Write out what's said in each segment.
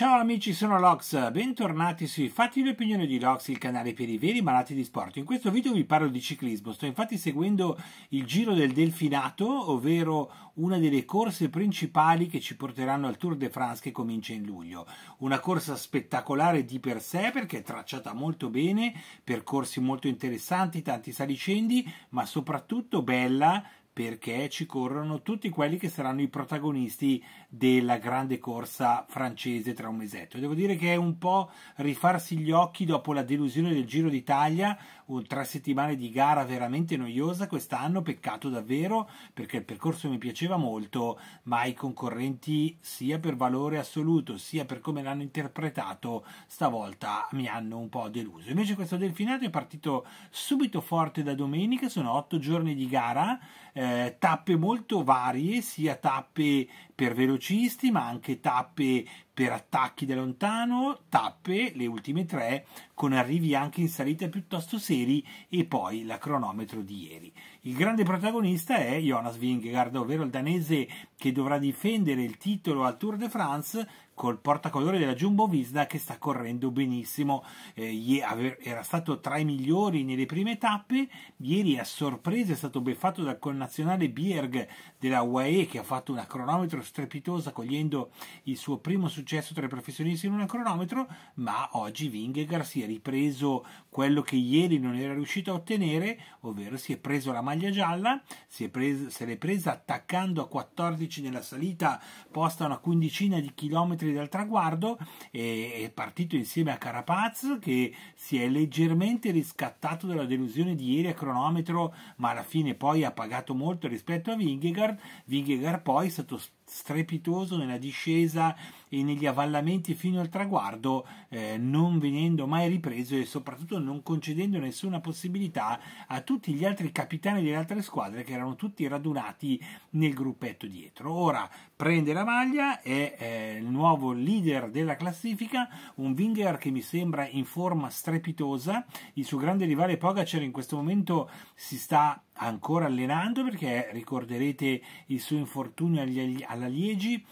Ciao amici, sono Lox, bentornati su Fatti l'opinione di Lox, il canale per i veri malati di sport. In questo video vi parlo di ciclismo, sto infatti seguendo il Giro del Delfinato, ovvero una delle corse principali che ci porteranno al Tour de France che comincia in luglio. Una corsa spettacolare di per sé perché è tracciata molto bene, percorsi molto interessanti, tanti salicendi, ma soprattutto bella perché ci corrono tutti quelli che saranno i protagonisti della grande corsa francese tra un mesetto. Devo dire che è un po' rifarsi gli occhi dopo la delusione del Giro d'Italia, tre settimane di gara veramente noiosa quest'anno, peccato davvero perché il percorso mi piaceva molto, ma i concorrenti sia per valore assoluto sia per come l'hanno interpretato stavolta mi hanno un po' deluso. Invece questo delfinato è partito subito forte da domenica, sono otto giorni di gara. Eh, eh, tappe molto varie, sia tappe per velocisti ma anche tappe per attacchi da lontano, tappe, le ultime tre, con arrivi anche in salita piuttosto seri e poi la cronometro di ieri. Il grande protagonista è Jonas Vingegaard, ovvero il danese che dovrà difendere il titolo al Tour de France col portacolore della Jumbo Visda che sta correndo benissimo. Eh, era stato tra i migliori nelle prime tappe, ieri a sorpresa è stato beffato dal connazionale Bierg della UAE che ha fatto una cronometro strepitosa cogliendo il suo primo successo successo tra i professionisti in un cronometro, ma oggi Vingegaard si è ripreso quello che ieri non era riuscito a ottenere, ovvero si è preso la maglia gialla, si è preso, se l'è presa attaccando a 14 nella salita posta a una quindicina di chilometri dal traguardo, e è partito insieme a Carapaz che si è leggermente riscattato dalla delusione di ieri a cronometro, ma alla fine poi ha pagato molto rispetto a Vingegaard, Vingegaard poi è stato strepitoso nella discesa e negli avvallamenti fino al traguardo, eh, non venendo mai ripreso e soprattutto non concedendo nessuna possibilità a tutti gli altri capitani delle altre squadre che erano tutti radunati nel gruppetto dietro. Ora prende la maglia, è eh, il nuovo leader della classifica, un Winger che mi sembra in forma strepitosa, il suo grande rivale Pogacar in questo momento si sta ancora allenando perché ricorderete il suo infortunio agli, alla Liegi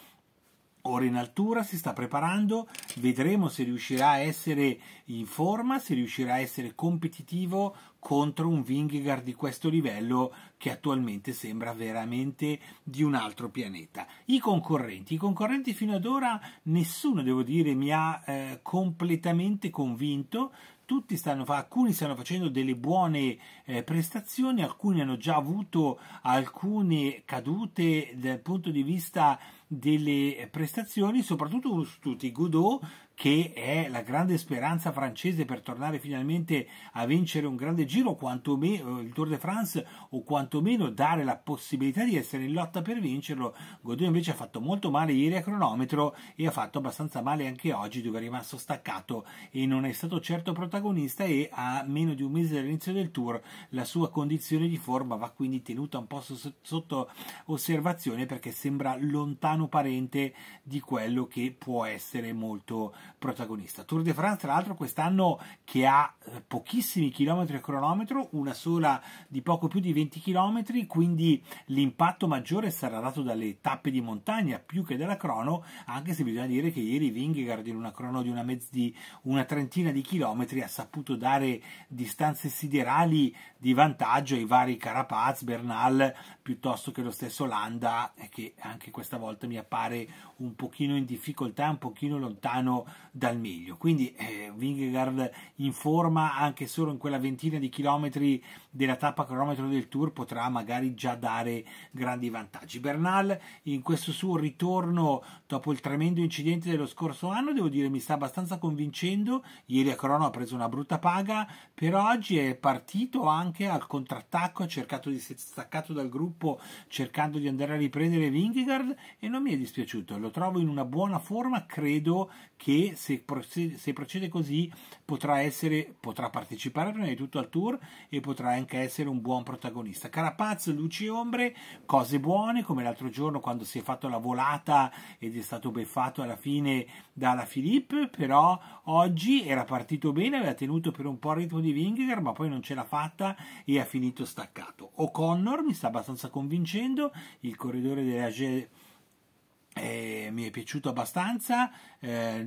ora in altura, si sta preparando, vedremo se riuscirà a essere in forma, se riuscirà a essere competitivo contro un Vingegaard di questo livello che attualmente sembra veramente di un altro pianeta. I concorrenti, i concorrenti fino ad ora nessuno, devo dire, mi ha eh, completamente convinto, tutti stanno, alcuni stanno facendo delle buone eh, prestazioni, alcuni hanno già avuto alcune cadute dal punto di vista delle prestazioni, soprattutto su tutti Godot che è la grande speranza francese per tornare finalmente a vincere un grande giro, quantomeno eh, il Tour de France, o quantomeno dare la possibilità di essere in lotta per vincerlo. Godot invece ha fatto molto male ieri a cronometro e ha fatto abbastanza male anche oggi, dove è rimasto staccato e non è stato certo protagonista e a meno di un mese dall'inizio del Tour la sua condizione di forma va quindi tenuta un po' sotto osservazione perché sembra lontano lontano parente di quello che può essere molto protagonista. Tour de France, tra l'altro, quest'anno che ha eh, pochissimi chilometri a cronometro, una sola di poco più di 20 chilometri, quindi l'impatto maggiore sarà dato dalle tappe di montagna più che dalla crono, anche se bisogna dire che ieri Vingegaard in una crono di una, mezz- di una trentina di chilometri ha saputo dare distanze siderali di vantaggio ai vari Carapaz, Bernal, piuttosto che lo stesso Landa, eh, che anche questa volta mi appare un pochino in difficoltà, un pochino lontano dal meglio. Quindi eh, Vingegaard in forma anche solo in quella ventina di chilometri della tappa cronometro del Tour potrà magari già dare grandi vantaggi. Bernal in questo suo ritorno dopo il tremendo incidente dello scorso anno devo dire mi sta abbastanza convincendo, ieri a Crono ha preso una brutta paga, però oggi è partito anche al contrattacco, ha cercato di essere staccato dal gruppo cercando di andare a riprendere Vingegaard e non non mi è dispiaciuto, lo trovo in una buona forma, credo che se, procede, se procede così potrà, essere, potrà partecipare prima di tutto al tour e potrà anche essere un buon protagonista. Carapaz, luci e ombre, cose buone come l'altro giorno quando si è fatto la volata ed è stato beffato alla fine dalla Filippo, però oggi era partito bene, aveva tenuto per un po' il ritmo di Vingegaard ma poi non ce l'ha fatta e ha finito staccato. O'Connor mi sta abbastanza convincendo, il corridore della G mi è piaciuto abbastanza, eh,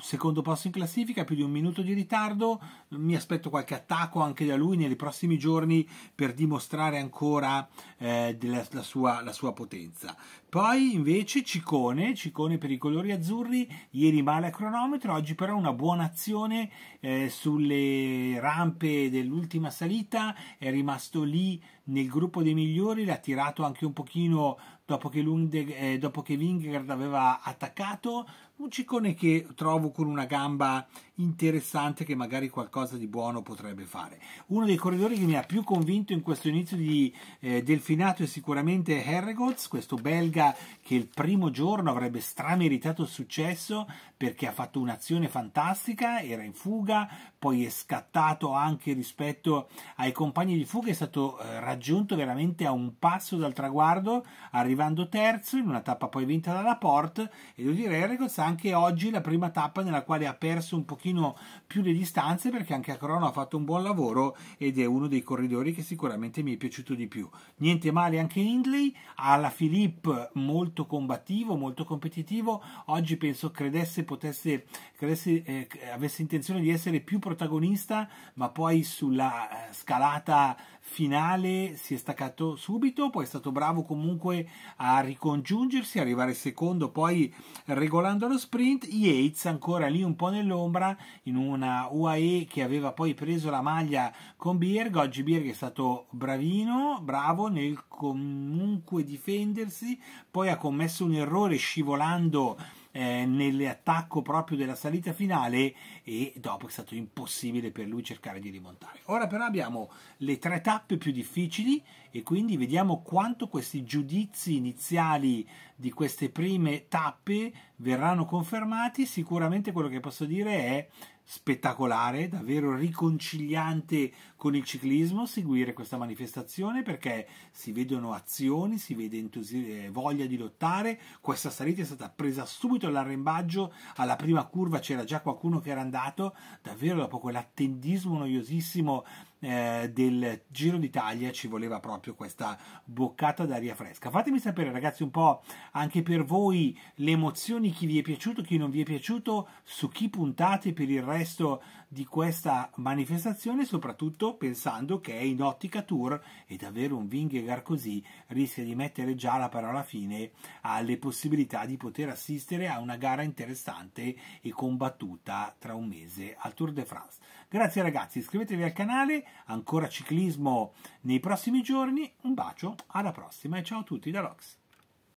secondo posto in classifica, più di un minuto di ritardo, mi aspetto qualche attacco anche da lui nei prossimi giorni per dimostrare ancora eh, della, la, sua, la sua potenza. Poi invece Cicone, Cicone per i colori azzurri, ieri male a cronometro, oggi però una buona azione eh, sulle rampe dell'ultima salita, è rimasto lì nel gruppo dei migliori, l'ha tirato anche un pochino dopo che, Lundeg, eh, dopo che Vingard aveva attaccato, un Cicone che trovo con una gamba interessante che magari qualcosa di buono potrebbe fare. Uno dei corridori che mi ha più convinto in questo inizio di eh, delfinato è sicuramente Herregoz, questo belga che il primo giorno avrebbe strameritato il successo perché ha fatto un'azione fantastica, era in fuga, poi è scattato anche rispetto ai compagni di fuga, è stato eh, raggiunto veramente a un passo dal traguardo, arrivando terzo in una tappa poi vinta dalla Port e devo dire Ericos anche oggi la prima tappa nella quale ha perso un pochino più le distanze perché anche a Crono ha fatto un buon lavoro ed è uno dei corridori che sicuramente mi è piaciuto di più. Niente male anche Hindley, alla Philippe molto combattivo, molto competitivo, oggi penso credesse, potesse, credesse eh, avesse intenzione di essere più protagonista, ma poi sulla eh, scalata finale si è staccato subito, poi è stato bravo comunque a ricongiungersi, arrivare secondo, poi regolando lo sprint, Yates ancora lì un po' nell'ombra in una UAE che aveva poi preso la maglia con Birg, oggi Birg è stato bravino, bravo nel comunque difendersi, poi ha commesso un errore scivolando eh, nell'attacco proprio della salita finale e dopo è stato impossibile per lui cercare di rimontare. Ora però abbiamo le tre tappe più difficili e quindi vediamo quanto questi giudizi iniziali di queste prime tappe verranno confermati. Sicuramente quello che posso dire è spettacolare, davvero riconciliante con il ciclismo seguire questa manifestazione perché si vedono azioni, si vede eh, voglia di lottare, questa salita è stata presa subito all'arrembaggio, alla prima curva c'era già qualcuno che era andato, davvero dopo quell'attendismo noiosissimo eh, del Giro d'Italia ci voleva proprio questa boccata d'aria fresca. Fatemi sapere ragazzi un po' anche per voi le emozioni, chi vi è piaciuto, chi non vi è piaciuto, su chi puntate per il resto di questa manifestazione, soprattutto pensando che è in ottica tour e davvero un Vingegaard così rischia di mettere già la parola fine alle possibilità di poter assistere a una gara interessante e combattuta tra un mese al Tour de France. Grazie ragazzi, iscrivetevi al canale, ancora ciclismo nei prossimi giorni, un bacio, alla prossima e ciao a tutti da Rox.